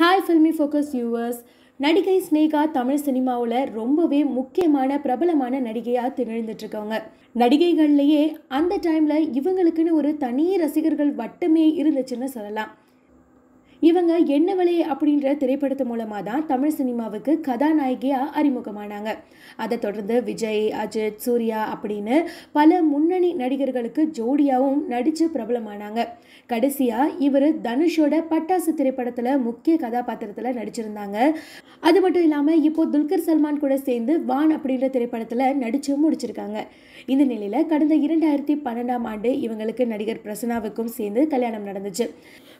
hi filmi focus viewers நடிகை ஸ்னேகா தமிழ் சினிமாவில் ரொம்பவே முக்கியமான பிரபலமான நடிகையாக திகழ்ந்துட்டுருக்கவங்க நடிகைகள்லையே அந்த டைமில் இவங்களுக்குன்னு ஒரு தனி ரசிகர்கள் வட்டமே இருந்துச்சுன்னு சொல்லலாம் இவங்க என்ன விலை அப்படின்ற திரைப்படத்து மூலமாக தான் தமிழ் சினிமாவுக்கு கதாநாயகியாக அறிமுகமானாங்க அதை தொடர்ந்து விஜய் அஜித் சூர்யா அப்படின்னு பல முன்னணி நடிகர்களுக்கு ஜோடியாகவும் நடித்து பிரபலமானாங்க கடைசியாக இவர் தனுஷோட பட்டாசு திரைப்படத்தில் முக்கிய கதாபாத்திரத்தில் நடிச்சிருந்தாங்க அது மட்டும் இல்லாமல் இப்போ துல்கர் சல்மான் கூட சேர்ந்து வான் அப்படின்ற திரைப்படத்தில் நடித்து முடிச்சிருக்காங்க இந்த நிலையில் கடந்த இரண்டாயிரத்தி பன்னெண்டாம் ஆண்டு இவங்களுக்கு நடிகர் பிரசனாவுக்கும் சேர்ந்து கல்யாணம் நடந்துச்சு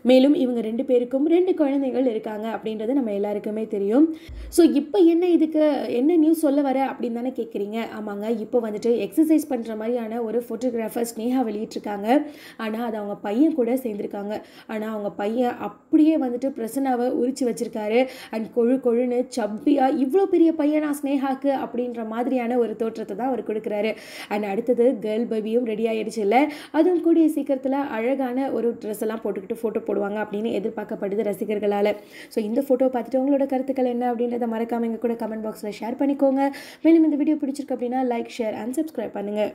மேலும் இவங்க ரெண்டு பேருக்கும் பேருக்கும் ரெண்டு குழந்தைகள் இருக்காங்க அப்படின்றது நம்ம எல்லாருக்குமே தெரியும் ஸோ இப்போ என்ன இதுக்கு என்ன நியூஸ் சொல்ல வர அப்படின்னு தானே கேட்குறீங்க ஆமாங்க இப்போ வந்துட்டு எக்ஸசைஸ் பண்ணுற மாதிரியான ஒரு ஃபோட்டோகிராஃபர் ஸ்னேகா வெளியிட்ருக்காங்க ஆனால் அது அவங்க பையன் கூட சேர்ந்துருக்காங்க ஆனால் அவங்க பையன் அப்படியே வந்துட்டு பிரசனாவை உரிச்சு வச்சுருக்காரு அண்ட் கொழு கொழுன்னு சப்பியாக இவ்வளோ பெரிய பையனா ஸ்னேகாக்கு அப்படின்ற மாதிரியான ஒரு தோற்றத்தை தான் அவர் கொடுக்குறாரு அண்ட் அடுத்தது கேர்ள் பேபியும் ரெடி ஆகிடுச்சு இல்லை அதுவும் கூடிய சீக்கிரத்தில் அழகான ஒரு ட்ரெஸ் எல்லாம் போட்டுக்கிட்டு ஃபோட்டோ போடுவாங்க அப்படின்னு எதிர்பார்க்க பார்க்கப்படுது ரசிகர்களால் ஸோ இந்த ஃபோட்டோ பார்த்துட்டு உங்களோட கருத்துக்கள் என்ன அப்படின்றத மறக்காமல் எங்கள் கூட கமெண்ட் பாக்ஸில் ஷேர் பண்ணிக்கோங்க மேலும் இந்த வீடியோ பிடிச்சிருக்கு அப்படின்னா லைக் ஷேர் அண்ட் சப்ஸ்கிரைப் பண்ணுங்கள்